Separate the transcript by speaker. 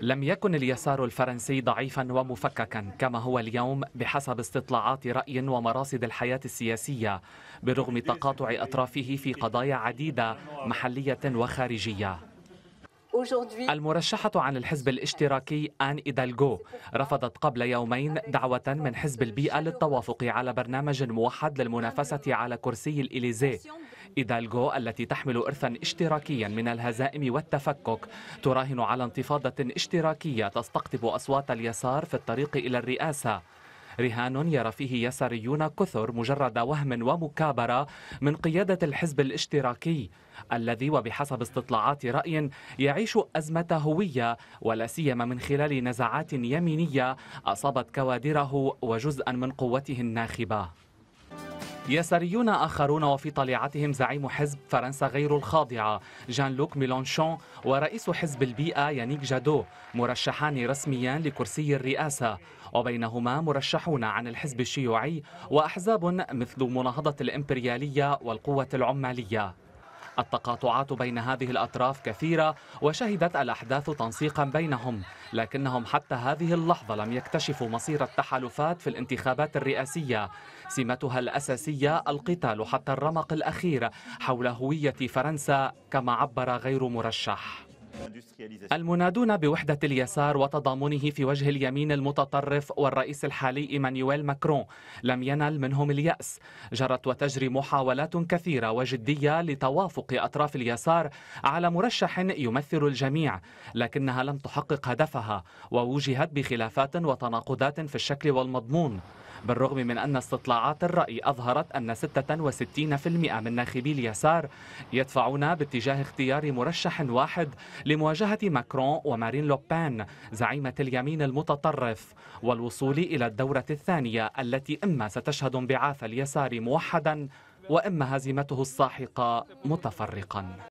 Speaker 1: لم يكن اليسار الفرنسي ضعيفا ومفككا كما هو اليوم بحسب استطلاعات رأي ومراصد الحياة السياسية برغم تقاطع أطرافه في قضايا عديدة محلية وخارجية المرشحة عن الحزب الاشتراكي آن إيدالغو رفضت قبل يومين دعوة من حزب البيئة للتوافق على برنامج موحد للمنافسة على كرسي الإليزيه إيدالغو التي تحمل إرثا اشتراكيا من الهزائم والتفكك تراهن على انتفاضة اشتراكية تستقطب أصوات اليسار في الطريق إلى الرئاسة رهان يرى فيه يساريون كثر مجرد وهم ومكابرة من قيادة الحزب الاشتراكي الذي وبحسب استطلاعات رأي يعيش أزمة هوية ولا سيما من خلال نزاعات يمينية أصابت كوادره وجزءا من قوته الناخبة يساريون آخرون وفي طليعتهم زعيم حزب فرنسا غير الخاضعة جان لوك ميلونشون ورئيس حزب البيئة يانيك جادو مرشحان رسميا لكرسي الرئاسة وبينهما مرشحون عن الحزب الشيوعي وأحزاب مثل مناهضة الإمبريالية والقوة العمالية التقاطعات بين هذه الأطراف كثيرة وشهدت الأحداث تنسيقا بينهم لكنهم حتى هذه اللحظة لم يكتشفوا مصير التحالفات في الانتخابات الرئاسية سمتها الأساسية القتال حتى الرمق الأخير حول هوية فرنسا كما عبر غير مرشح المنادون بوحدة اليسار وتضامنه في وجه اليمين المتطرف والرئيس الحالي إيمانويل ماكرون لم ينل منهم اليأس جرت وتجري محاولات كثيرة وجدية لتوافق أطراف اليسار على مرشح يمثل الجميع لكنها لم تحقق هدفها ووجهت بخلافات وتناقضات في الشكل والمضمون بالرغم من أن استطلاعات الرأي أظهرت أن 66% من ناخبي اليسار يدفعون باتجاه اختيار مرشح واحد لمواجهة ماكرون ومارين لوبان زعيمة اليمين المتطرف والوصول إلى الدورة الثانية التي إما ستشهد انبعاث اليسار موحدا وإما هزيمته الساحقة متفرقا